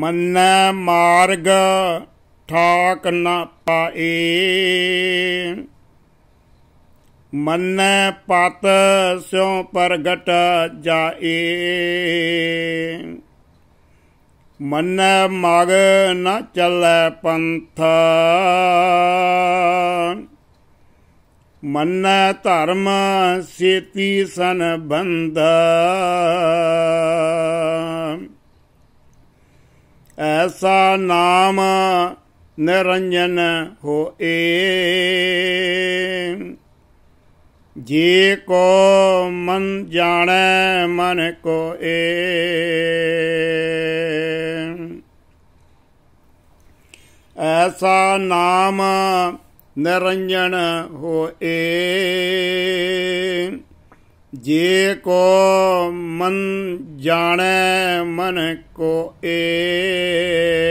मन मार्ग ठाक न पाए मन पात स्यों पर गट जाए मन मग न चल पंथ मन धर्म सेती संबंध ऐसा नाम निरंजन हो ए जे को मन जाने मन को ए ऐसा नाम निरंजन हो ए जे को मन जाने मन को ए